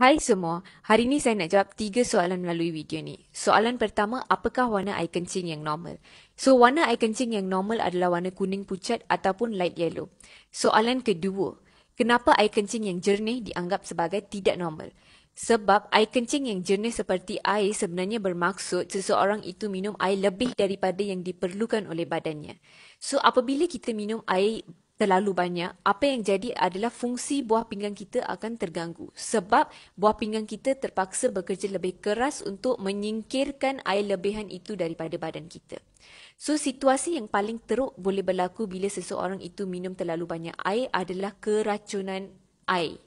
Hai semua, hari ini saya nak jawab tiga soalan melalui video ni. Soalan pertama, apakah warna air kencing yang normal? So, warna air kencing yang normal adalah warna kuning pucat ataupun light yellow. Soalan kedua, kenapa air kencing yang jernih dianggap sebagai tidak normal? Sebab air kencing yang jernih seperti air sebenarnya bermaksud seseorang itu minum air lebih daripada yang diperlukan oleh badannya. So apabila kita minum air terlalu banyak, apa yang jadi adalah fungsi buah pinggang kita akan terganggu. Sebab buah pinggang kita terpaksa bekerja lebih keras untuk menyingkirkan air lebihan itu daripada badan kita. So, situasi yang paling teruk boleh berlaku bila seseorang itu minum terlalu banyak air adalah keracunan air.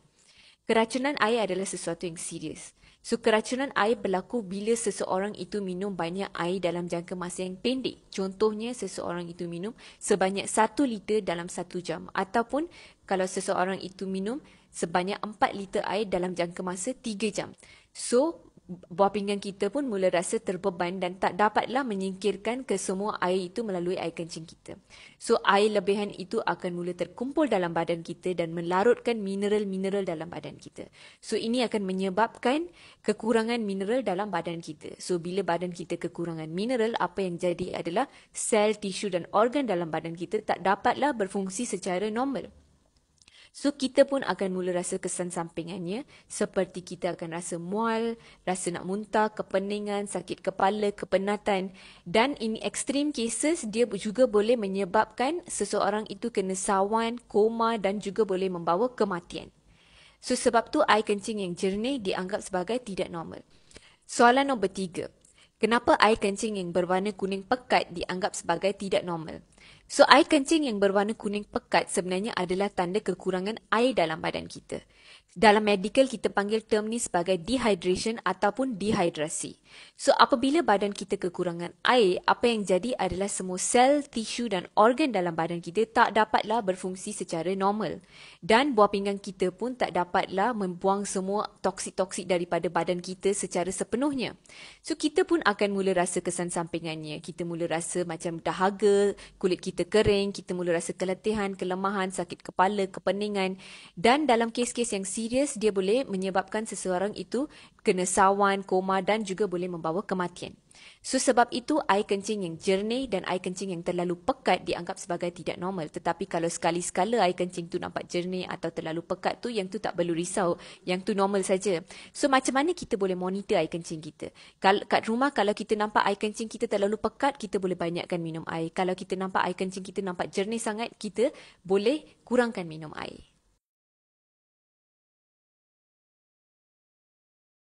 Keracunan air adalah sesuatu yang serius. So, keracunan air berlaku bila seseorang itu minum banyak air dalam jangka masa yang pendek. Contohnya, seseorang itu minum sebanyak 1 liter dalam 1 jam. Ataupun, kalau seseorang itu minum sebanyak 4 liter air dalam jangka masa 3 jam. So, buah pinggang kita pun mula rasa terbeban dan tak dapatlah menyingkirkan ke semua air itu melalui air kencing kita. So air lebihan itu akan mula terkumpul dalam badan kita dan melarutkan mineral-mineral dalam badan kita. So ini akan menyebabkan kekurangan mineral dalam badan kita. So bila badan kita kekurangan mineral, apa yang jadi adalah sel, tisu dan organ dalam badan kita tak dapatlah berfungsi secara normal. So kita pun akan mula rasa kesan sampingannya seperti kita akan rasa mual, rasa nak muntah, kepeningan, sakit kepala, kepenatan dan in extreme cases dia juga boleh menyebabkan seseorang itu kena sawan, koma dan juga boleh membawa kematian. So sebab tu air kencing yang jernih dianggap sebagai tidak normal. Soalan nombor tiga. Kenapa air kencing yang berwarna kuning pekat dianggap sebagai tidak normal? So, air kencing yang berwarna kuning pekat sebenarnya adalah tanda kekurangan air dalam badan kita. Dalam medical kita panggil term ni sebagai dehydration ataupun dehidrasi. So apabila badan kita kekurangan air, apa yang jadi adalah semua sel, tisu dan organ dalam badan kita tak dapatlah berfungsi secara normal. Dan buah pinggang kita pun tak dapatlah membuang semua toksik-toksik daripada badan kita secara sepenuhnya. So kita pun akan mula rasa kesan sampingannya. Kita mula rasa macam dahaga, kulit kita kering, kita mula rasa keletihan, kelemahan, sakit kepala, kepeningan dan dalam kes-kes yang si serius dia boleh menyebabkan seseorang itu kena sawan, koma dan juga boleh membawa kematian. So sebab itu air kencing yang jernih dan air kencing yang terlalu pekat dianggap sebagai tidak normal. Tetapi kalau sekali-sekala air kencing tu nampak jernih atau terlalu pekat tu yang tu tak perlu risau. Yang tu normal saja. So macam mana kita boleh monitor air kencing kita? Kal kat rumah kalau kita nampak air kencing kita terlalu pekat, kita boleh banyakkan minum air. Kalau kita nampak air kencing kita nampak jernih sangat, kita boleh kurangkan minum air.